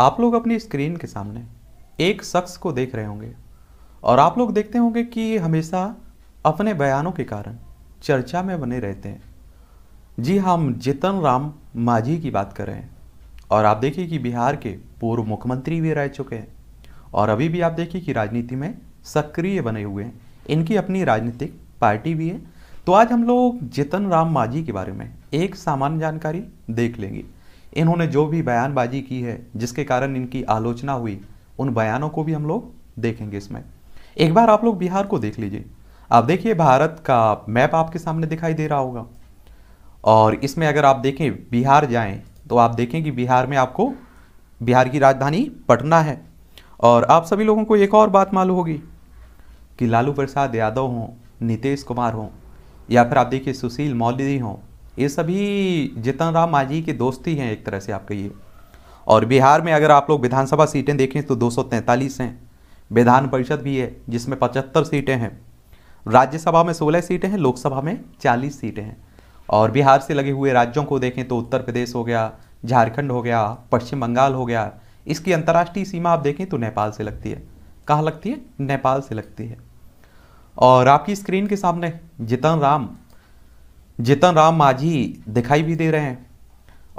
आप लोग अपनी स्क्रीन के सामने एक शख्स को देख रहे होंगे और आप लोग देखते होंगे कि ये हमेशा अपने बयानों के कारण चर्चा में बने रहते हैं जी हाँ, हम जितन राम माझी की बात कर रहे हैं और आप देखिए कि बिहार के पूर्व मुख्यमंत्री भी रह चुके हैं और अभी भी आप देखिए कि राजनीति में सक्रिय बने हुए हैं इनकी अपनी राजनीतिक पार्टी भी है तो आज हम लोग जितन राम माझी के बारे में एक सामान्य जानकारी देख लेंगे इन्होंने जो भी बयानबाजी की है जिसके कारण इनकी आलोचना हुई उन बयानों को भी हम लोग देखेंगे इसमें एक बार आप लोग बिहार को देख लीजिए आप देखिए भारत का मैप आपके सामने दिखाई दे रहा होगा और इसमें अगर आप देखें बिहार जाएं तो आप देखें कि बिहार में आपको बिहार की राजधानी पटना है और आप सभी लोगों को एक और बात मालूम होगी कि लालू प्रसाद यादव हों नीतीश कुमार हों या फिर आप देखिए सुशील मौलवी हों ये सभी जीतन राम माझी के दोस्त ही हैं एक तरह से आपके ये और बिहार में अगर आप लोग विधानसभा सीटें देखें तो दो हैं विधान परिषद भी है जिसमें पचहत्तर सीटें हैं राज्यसभा में सोलह सीटें हैं लोकसभा में चालीस सीटें हैं और बिहार से लगे हुए राज्यों को देखें तो उत्तर प्रदेश हो गया झारखंड हो गया पश्चिम बंगाल हो गया इसकी अंतर्राष्ट्रीय सीमा आप देखें तो नेपाल से लगती है कहाँ लगती है नेपाल से लगती है और आपकी स्क्रीन के सामने जितन राम जितन राम माझी दिखाई भी दे रहे हैं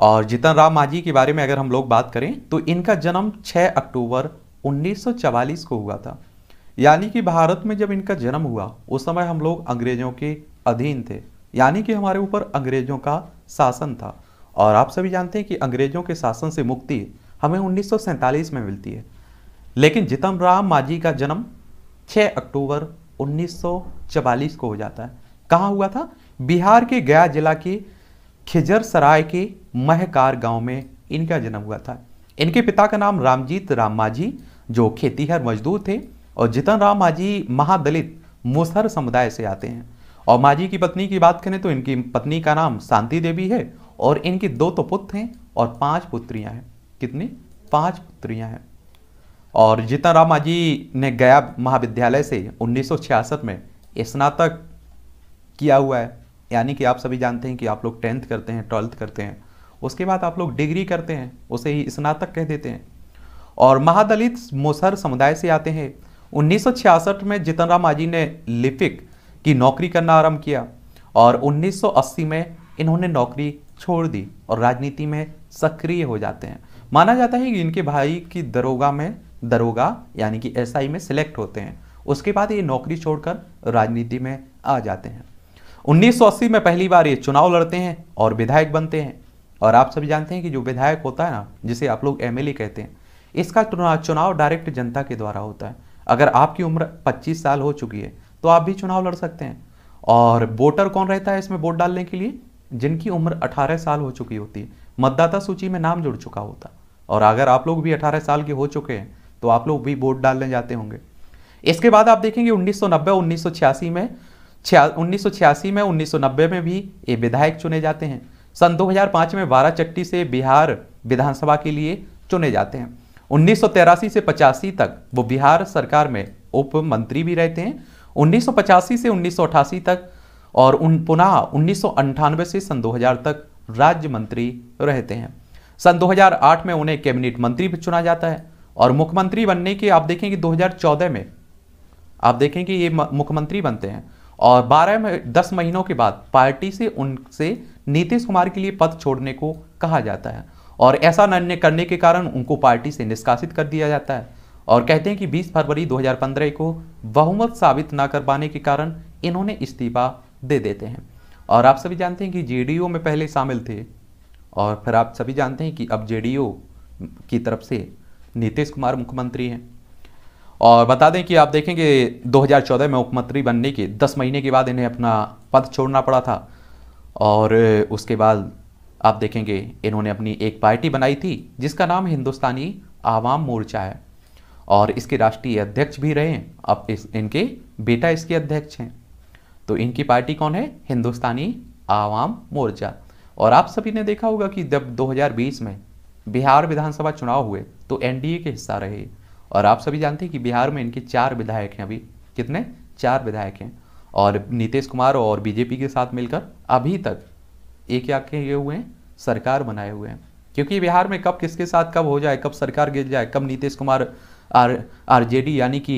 और जितन राम माझी के बारे में अगर हम लोग बात करें तो इनका जन्म 6 अक्टूबर 1944 को हुआ था यानी कि भारत में जब इनका जन्म हुआ उस समय हम लोग अंग्रेजों के अधीन थे यानी कि हमारे ऊपर अंग्रेजों का शासन था और आप सभी जानते हैं कि अंग्रेजों के शासन से मुक्ति हमें उन्नीस में मिलती है लेकिन जितन राम माझी का जन्म छः अक्टूबर उन्नीस को हो जाता है कहाँ हुआ था बिहार के गया जिला के खिजर सराय के महकार गांव में इनका जन्म हुआ था इनके पिता का नाम रामजीत राम माझी जो खेतीहर मजदूर थे और जितन राम माझी महादलित मुसहर समुदाय से आते हैं और माझी की पत्नी की बात करें तो इनकी पत्नी का नाम शांति देवी है और इनके दो तो पुत्र हैं और पांच पुत्रियां हैं कितनी पांच पुत्रियां हैं और जितन राम माझी ने गया महाविद्यालय से उन्नीस में स्नातक किया हुआ है यानी कि आप सभी जानते हैं कि आप लोग टेंथ करते हैं ट्वेल्थ करते हैं उसके बाद आप लोग डिग्री करते हैं उसे ही स्नातक कह देते हैं और महादलित मोसर समुदाय से आते हैं उन्नीस में जितन राम माझी ने लिपिक की नौकरी करना आरंभ किया और 1980 में इन्होंने नौकरी छोड़ दी और राजनीति में सक्रिय हो जाते हैं माना जाता है कि इनके भाई की दरोगा में दरोगा यानी कि एसआई में सिलेक्ट होते हैं उसके बाद ये नौकरी छोड़कर राजनीति में आ जाते हैं 1980 में पहली बार ये चुनाव लड़ते हैं और विधायक बनते हैं और आप सभी जानते हैं कि जो विधायक होता है ना जिसे आप लोग एम कहते हैं इसका चुनाव डायरेक्ट जनता के द्वारा होता है अगर आपकी उम्र 25 साल हो चुकी है तो आप भी चुनाव लड़ सकते हैं और वोटर कौन रहता है इसमें वोट डालने के लिए जिनकी उम्र 18 साल हो चुकी होती है मतदाता सूची में नाम जुड़ चुका होता और अगर आप लोग भी 18 साल के हो चुके हैं तो आप लोग भी वोट डालने जाते होंगे इसके बाद आप देखेंगे उन्नीस सौ में छिया उन्नीस में 1990 में भी ये विधायक चुने जाते हैं सन 2005 में बारह चट्टी से बिहार विधानसभा के लिए चुने जाते हैं उन्नीस से पचासी तक वो बिहार सरकार में उप मंत्री भी रहते हैं उन्नीस से उन्नीस तक और उन पुनः उन्नीस से सन 2000 तक राज्य मंत्री रहते हैं सन 2008 में उन्हें कैबिनेट मंत्री भी चुना जाता है और मुख्यमंत्री बनने के आप देखेंगे 2014 में आप देखेंगे ये मुख्यमंत्री बनते हैं और 12 में 10 महीनों के बाद पार्टी से उनसे नीतीश कुमार के लिए पद छोड़ने को कहा जाता है और ऐसा निर्णय करने के कारण उनको पार्टी से निष्कासित कर दिया जाता है और कहते हैं कि 20 फरवरी 2015 को बहुमत साबित ना कर पाने के कारण इन्होंने इस्तीफा दे देते हैं और आप सभी जानते हैं कि जे में पहले शामिल थे और फिर आप सभी जानते हैं कि अब जे की तरफ से नीतीश कुमार मुख्यमंत्री हैं और बता दें कि आप देखेंगे 2014 में उपमंत्री बनने के 10 महीने के बाद इन्हें अपना पद छोड़ना पड़ा था और उसके बाद आप देखेंगे इन्होंने अपनी एक पार्टी बनाई थी जिसका नाम हिंदुस्तानी आवाम मोर्चा है और इसके राष्ट्रीय अध्यक्ष भी रहे अब इस इनके बेटा इसके अध्यक्ष हैं तो इनकी पार्टी कौन है हिंदुस्तानी आवाम मोर्चा और आप सभी ने देखा होगा कि जब 2020 में बिहार विधानसभा चुनाव हुए तो एनडीए के हिस्सा रहे और आप सभी जानते हैं कि बिहार में इनके चार विधायक हैं अभी कितने चार विधायक हैं और नीतीश कुमार और बीजेपी के साथ मिलकर अभी तक एक के ये हुए हैं सरकार बनाए हुए हैं क्योंकि बिहार में कब किसके साथ कब हो जाए कब सरकार गिर जाए कब नीतीश कुमार आर आरजेडी यानी कि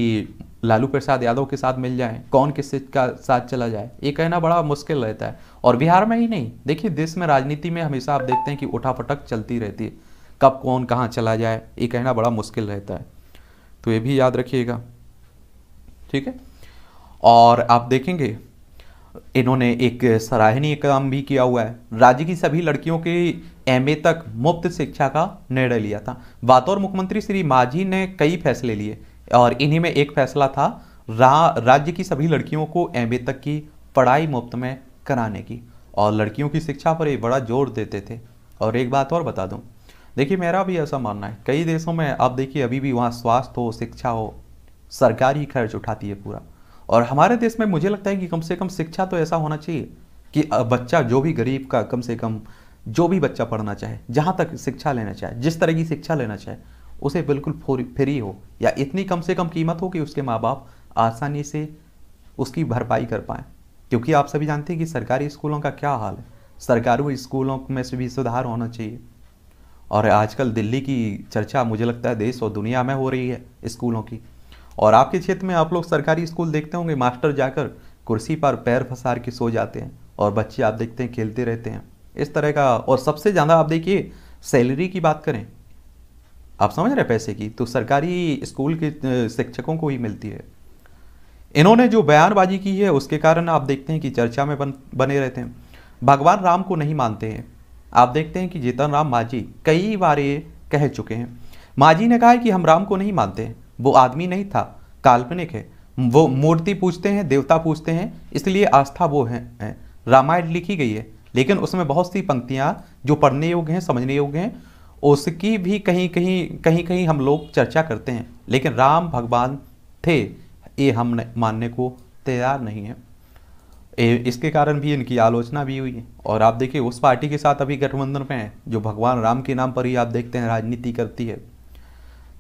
लालू प्रसाद यादव के साथ मिल जाए कौन किस का साथ चला जाए ये कहना बड़ा मुश्किल रहता है और बिहार में ही नहीं देखिए देश में राजनीति में हमेशा आप देखते हैं कि उठापटक चलती रहती है कब कौन कहाँ चला जाए ये कहना बड़ा मुश्किल रहता है तो ये भी याद रखिएगा ठीक है और आप देखेंगे इन्होंने एक सराहनीय काम भी किया हुआ है राज्य की सभी लड़कियों के एमए तक मुफ्त शिक्षा का निर्णय लिया था बातौर मुख्यमंत्री श्री माझी ने कई फैसले लिए और इन्हीं में एक फैसला था रा, राज्य की सभी लड़कियों को एमए तक की पढ़ाई मुफ्त में कराने की और लड़कियों की शिक्षा पर ये बड़ा जोर देते थे और एक बात और बता दूं देखिए मेरा भी ऐसा मानना है कई देशों में आप देखिए अभी भी वहाँ स्वास्थ्य हो शिक्षा हो सरकार ही खर्च उठाती है पूरा और हमारे देश में मुझे लगता है कि कम से कम शिक्षा तो ऐसा होना चाहिए कि बच्चा जो भी गरीब का कम से कम जो भी बच्चा पढ़ना चाहे जहाँ तक शिक्षा लेना चाहे जिस तरह की शिक्षा लेना चाहे उसे बिल्कुल फ्री हो या इतनी कम से कम कीमत हो कि उसके माँ बाप आसानी से उसकी भरपाई कर पाएँ क्योंकि आप सभी जानते हैं कि सरकारी स्कूलों का क्या हाल है सरकारी स्कूलों में से भी सुधार होना चाहिए और आजकल दिल्ली की चर्चा मुझे लगता है देश और दुनिया में हो रही है स्कूलों की और आपके क्षेत्र में आप लोग सरकारी स्कूल देखते होंगे मास्टर जाकर कुर्सी पर पैर फसार के सो जाते हैं और बच्चे आप देखते हैं खेलते रहते हैं इस तरह का और सबसे ज़्यादा आप देखिए सैलरी की बात करें आप समझ रहे पैसे की तो सरकारी स्कूल के शिक्षकों को ही मिलती है इन्होंने जो बयानबाजी की है उसके कारण आप देखते हैं कि चर्चा में बन बने रहते हैं भगवान राम को नहीं मानते हैं आप देखते हैं कि जीतन राम माझी कई बार ये कह चुके हैं माझी ने कहा है कि हम राम को नहीं मानते वो आदमी नहीं था काल्पनिक है वो मूर्ति पूछते हैं देवता पूछते हैं इसलिए आस्था वो है, है। रामायण लिखी गई है लेकिन उसमें बहुत सी पंक्तियाँ जो पढ़ने योग्य हैं समझने योग्य हैं उसकी भी कहीं कहीं कहीं कहीं हम लोग चर्चा करते हैं लेकिन राम भगवान थे ये हम मानने को तैयार नहीं है ए, इसके कारण भी इनकी आलोचना भी हुई है और आप देखिए उस पार्टी के साथ अभी गठबंधन में है जो भगवान राम के नाम पर ही आप देखते हैं राजनीति करती है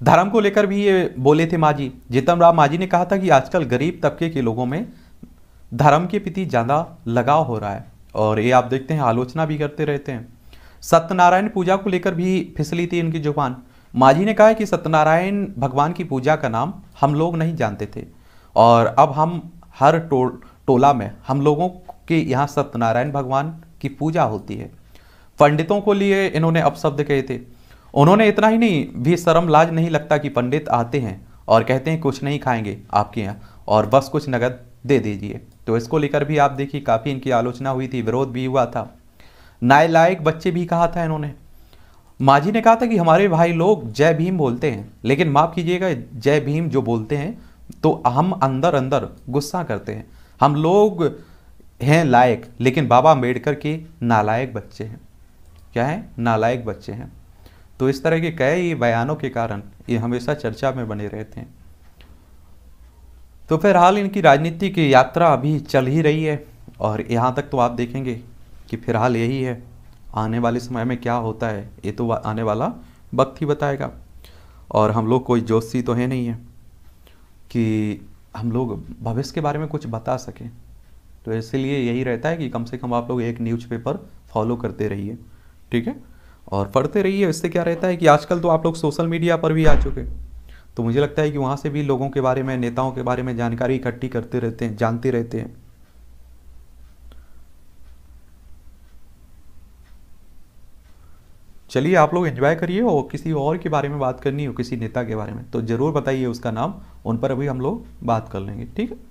धर्म को लेकर भी ये बोले थे माझी जीतम राम माझी ने कहा था कि आजकल गरीब तबके के लोगों में धर्म के प्रति ज़्यादा लगाव हो रहा है और ये आप देखते हैं आलोचना भी करते रहते हैं सत्यनारायण पूजा को लेकर भी फिसली थी इनकी जुबान माझी ने कहा है कि सत्यनारायण भगवान की पूजा का नाम हम लोग नहीं जानते थे और अब हम हर टोल टोला में हम लोगों के यहाँ सत्यनारायण भगवान की पूजा होती है पंडितों को लिए इन्होंने अपशब्द कहे थे उन्होंने इतना ही नहीं भी शर्म लाज नहीं लगता कि पंडित आते हैं और कहते हैं कुछ नहीं खाएंगे आपके यहाँ और बस कुछ नगद दे दीजिए तो इसको लेकर भी आप देखिए काफ़ी इनकी आलोचना हुई थी विरोध भी हुआ था नायलायक बच्चे भी कहा था इन्होंने माझी ने कहा था कि हमारे भाई लोग जय भीम बोलते हैं लेकिन माफ़ कीजिएगा जय भीम जो बोलते हैं तो हम अंदर अंदर गुस्सा करते हैं हम लोग हैं लायक लेकिन बाबा अम्बेडकर के नालायक बच्चे हैं क्या हैं नालायक बच्चे हैं तो इस तरह के कई बयानों के कारण ये हमेशा चर्चा में बने रहते हैं तो फिलहाल इनकी राजनीति की यात्रा अभी चल ही रही है और यहाँ तक तो आप देखेंगे कि फिलहाल यही है आने वाले समय में क्या होता है ये तो आने वाला वक्त ही बताएगा और हम लोग कोई जोशी तो है नहीं है कि हम लोग भविष्य के बारे में कुछ बता सकें तो इसलिए यही रहता है कि कम से कम आप लोग एक न्यूज़पेपर फॉलो करते रहिए ठीक है और पढ़ते रहिए इससे क्या रहता है कि आजकल तो आप लोग सोशल मीडिया पर भी आ चुके तो मुझे लगता है कि वहाँ से भी लोगों के बारे में नेताओं के बारे में जानकारी इकट्ठी करते रहते हैं जानते रहते हैं चलिए आप लोग एंजॉय करिए और किसी और के बारे में बात करनी हो किसी नेता के बारे में तो ज़रूर बताइए उसका नाम उन पर अभी हम लोग बात कर लेंगे ठीक है